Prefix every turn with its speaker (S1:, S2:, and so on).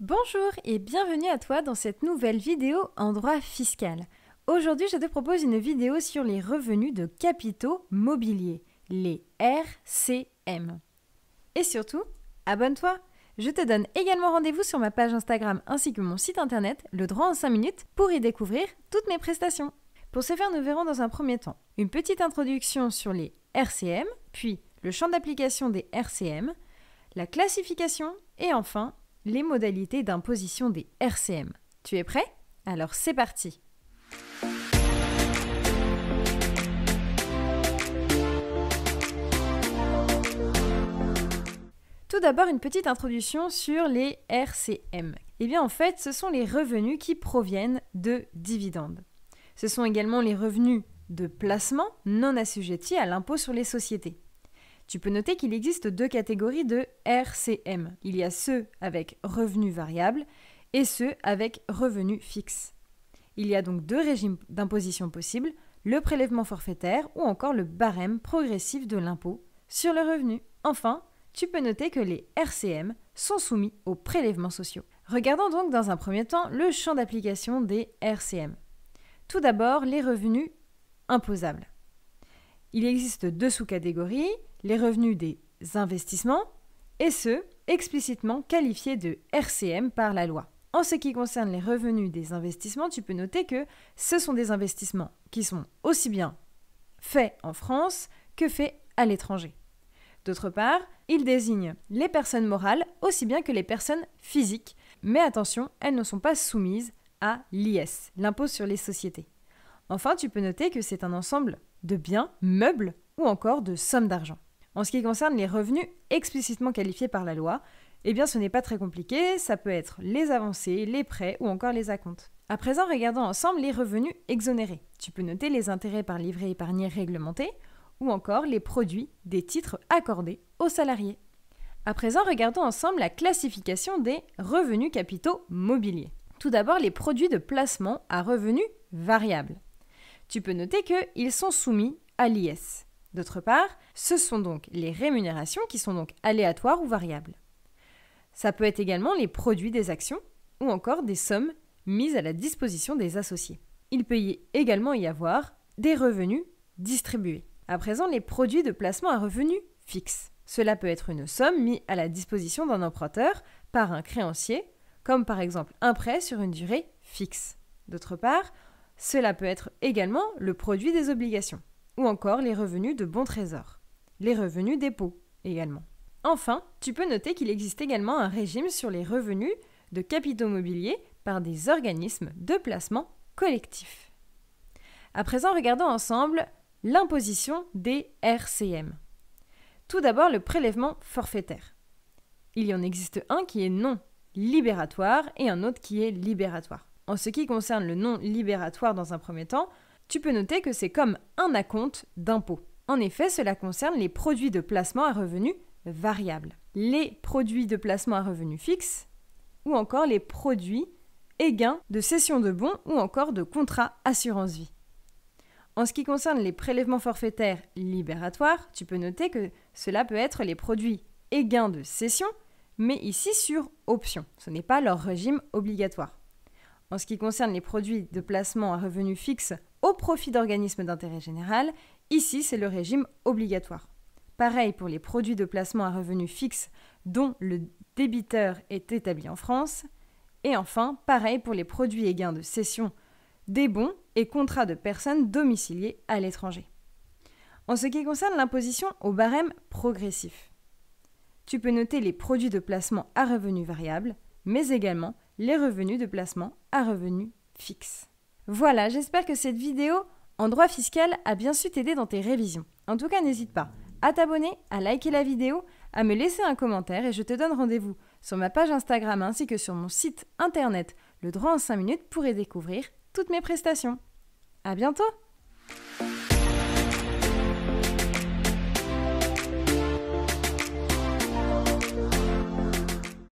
S1: Bonjour et bienvenue à toi dans cette nouvelle vidéo en droit fiscal. Aujourd'hui, je te propose une vidéo sur les revenus de capitaux mobiliers, les RCM. Et surtout, abonne-toi Je te donne également rendez-vous sur ma page Instagram ainsi que mon site internet, Le droit en 5 minutes, pour y découvrir toutes mes prestations. Pour ce faire, nous verrons dans un premier temps une petite introduction sur les RCM, puis le champ d'application des RCM, la classification et enfin les modalités d'imposition des RCM. Tu es prêt Alors c'est parti Tout d'abord, une petite introduction sur les RCM. Eh bien, en fait, ce sont les revenus qui proviennent de dividendes. Ce sont également les revenus de placement non assujettis à l'impôt sur les sociétés. Tu peux noter qu'il existe deux catégories de RCM. Il y a ceux avec revenus variables et ceux avec revenus fixes. Il y a donc deux régimes d'imposition possibles, le prélèvement forfaitaire ou encore le barème progressif de l'impôt sur le revenu. Enfin, tu peux noter que les RCM sont soumis aux prélèvements sociaux. Regardons donc dans un premier temps le champ d'application des RCM. Tout d'abord, les revenus imposables. Il existe deux sous-catégories, les revenus des investissements et ceux explicitement qualifiés de RCM par la loi. En ce qui concerne les revenus des investissements, tu peux noter que ce sont des investissements qui sont aussi bien faits en France que faits à l'étranger. D'autre part, il désigne les personnes morales aussi bien que les personnes physiques, mais attention, elles ne sont pas soumises à l'IS, l'impôt sur les sociétés. Enfin, tu peux noter que c'est un ensemble de biens, meubles ou encore de sommes d'argent. En ce qui concerne les revenus explicitement qualifiés par la loi, eh bien ce n'est pas très compliqué, ça peut être les avancées, les prêts ou encore les acomptes. À présent, regardons ensemble les revenus exonérés. Tu peux noter les intérêts par livret épargné réglementé ou encore les produits des titres accordés aux salariés. À présent, regardons ensemble la classification des revenus capitaux mobiliers. Tout d'abord, les produits de placement à revenus variables tu peux noter qu'ils sont soumis à l'IS. D'autre part, ce sont donc les rémunérations qui sont donc aléatoires ou variables. Ça peut être également les produits des actions ou encore des sommes mises à la disposition des associés. Il peut également y avoir des revenus distribués. À présent, les produits de placement à revenus fixes. Cela peut être une somme mise à la disposition d'un emprunteur par un créancier, comme par exemple un prêt sur une durée fixe. D'autre part, cela peut être également le produit des obligations, ou encore les revenus de bons trésors, les revenus dépôts également. Enfin, tu peux noter qu'il existe également un régime sur les revenus de capitaux mobiliers par des organismes de placement collectif. À présent, regardons ensemble l'imposition des RCM. Tout d'abord, le prélèvement forfaitaire. Il y en existe un qui est non libératoire et un autre qui est libératoire. En ce qui concerne le non libératoire dans un premier temps, tu peux noter que c'est comme un acompte d'impôt. En effet, cela concerne les produits de placement à revenus variables, les produits de placement à revenus fixes ou encore les produits et gains de cession de bons ou encore de contrats assurance vie. En ce qui concerne les prélèvements forfaitaires libératoires, tu peux noter que cela peut être les produits et gains de cession, mais ici sur option. Ce n'est pas leur régime obligatoire. En ce qui concerne les produits de placement à revenu fixe au profit d'organismes d'intérêt général, ici c'est le régime obligatoire. Pareil pour les produits de placement à revenu fixe dont le débiteur est établi en France. Et enfin, pareil pour les produits et gains de cession des bons et contrats de personnes domiciliées à l'étranger. En ce qui concerne l'imposition au barème progressif, tu peux noter les produits de placement à revenu variable, mais également les revenus de placement à revenu fixe. Voilà, j'espère que cette vidéo en droit fiscal a bien su t'aider dans tes révisions. En tout cas, n'hésite pas à t'abonner, à liker la vidéo, à me laisser un commentaire et je te donne rendez-vous sur ma page Instagram ainsi que sur mon site internet Le droit en 5 minutes pour y découvrir toutes mes prestations. À bientôt!